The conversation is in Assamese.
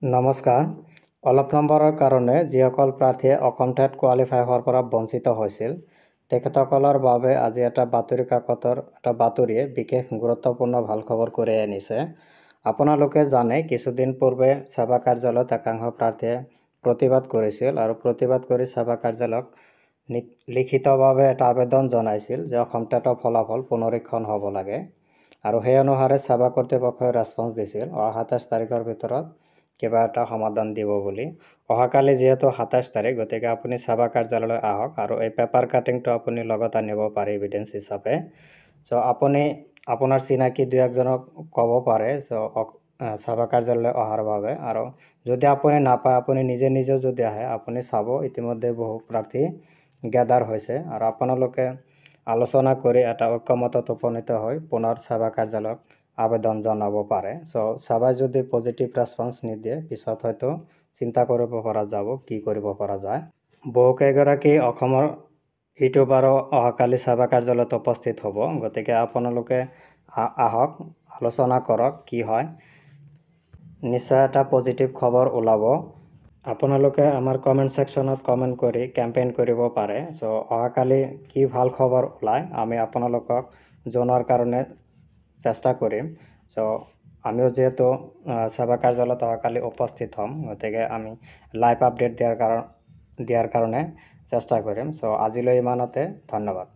নমস্কাৰ অলপ নম্বৰৰ কাৰণে যিসকল প্ৰাৰ্থীয়ে অসম ঠাইত কোৱালিফাই হোৱাৰ পৰা বঞ্চিত হৈছিল তেখেতসকলৰ বাবে আজি এটা বাতৰি কাকতৰ এটা বাতৰিয়ে বিশেষ গুৰুত্বপূৰ্ণ ভাল খবৰ কঢ়িয়াই আনিছে আপোনালোকে জানে কিছুদিন পূৰ্বে সেৱা কাৰ্যালয়ত একাংশ প্ৰাৰ্থীয়ে প্ৰতিবাদ কৰিছিল আৰু প্ৰতিবাদ কৰি সেৱা কাৰ্যালয়ক লিখিতভাৱে এটা আবেদন জনাইছিল যে অসম টেটৰ ফলাফল পুনৰীক্ষণ হ'ব লাগে আৰু সেই অনুসাৰে সেৱা কৰ্তৃপক্ষই ৰেছপঞ্চ দিছিল অহা সাতাইছ তাৰিখৰ ভিতৰত কিবা এটা সমাধান দিব বুলি অহাকালি যিহেতু সাতাইছ তাৰিখ গতিকে আপুনি চাবা কাৰ্যালয়লৈ আহক আৰু এই পেপাৰ কাটিংটো আপুনি লগত আনিব পাৰে ইভিডেঞ্চ হিচাপে চ' আপুনি আপোনাৰ চিনাকি দুই একজনক ক'ব পাৰে চ' চাবা কাৰ্যালয়লৈ অহাৰ বাবে আৰু যদি আপুনি নাপায় আপুনি নিজে নিজেও যদি আহে আপুনি চাব ইতিমধ্যে বহু প্ৰাৰ্থী গেদাৰ হৈছে আৰু আপোনালোকে আলোচনা কৰি এটা ঐক্যমতত উপনীত হৈ পুনৰ চাবা কাৰ্যালয়ক আবেদন জনাব পাৰে চ' চাবাই যদি পজিটিভ ৰেছপঞ্চ নিদিয়ে পিছত হয়তো চিন্তা কৰিব পৰা যাব কি কৰিব পৰা যায় বহুকেইগৰাকী অসমৰ ইউটিউবাৰো অহাকালি চাবা কাৰ্যালয়ত উপস্থিত হ'ব গতিকে আপোনালোকে আহক আলোচনা কৰক কি হয় নিশ্চয় এটা পজিটিভ খবৰ ওলাব আপোনালোকে আমাৰ কমেণ্ট ছেকশ্যনত কমেণ্ট কৰি কেম্পেইন কৰিব পাৰে চ' অহাকালি কি ভাল খবৰ ওলায় আমি আপোনালোকক জনোৱাৰ কাৰণে চেষ্টা করি সো আমিও যেহেতু সেবা কার্যালয় তহকালে উপস্থিত হম গতিকে আমি লাইভ আপডেট দিয়াৰ কাৰণ দিয়াৰ কাৰণে চেষ্টা কৰিম চ' আজিলৈ ইমানতে ধন্যবাদ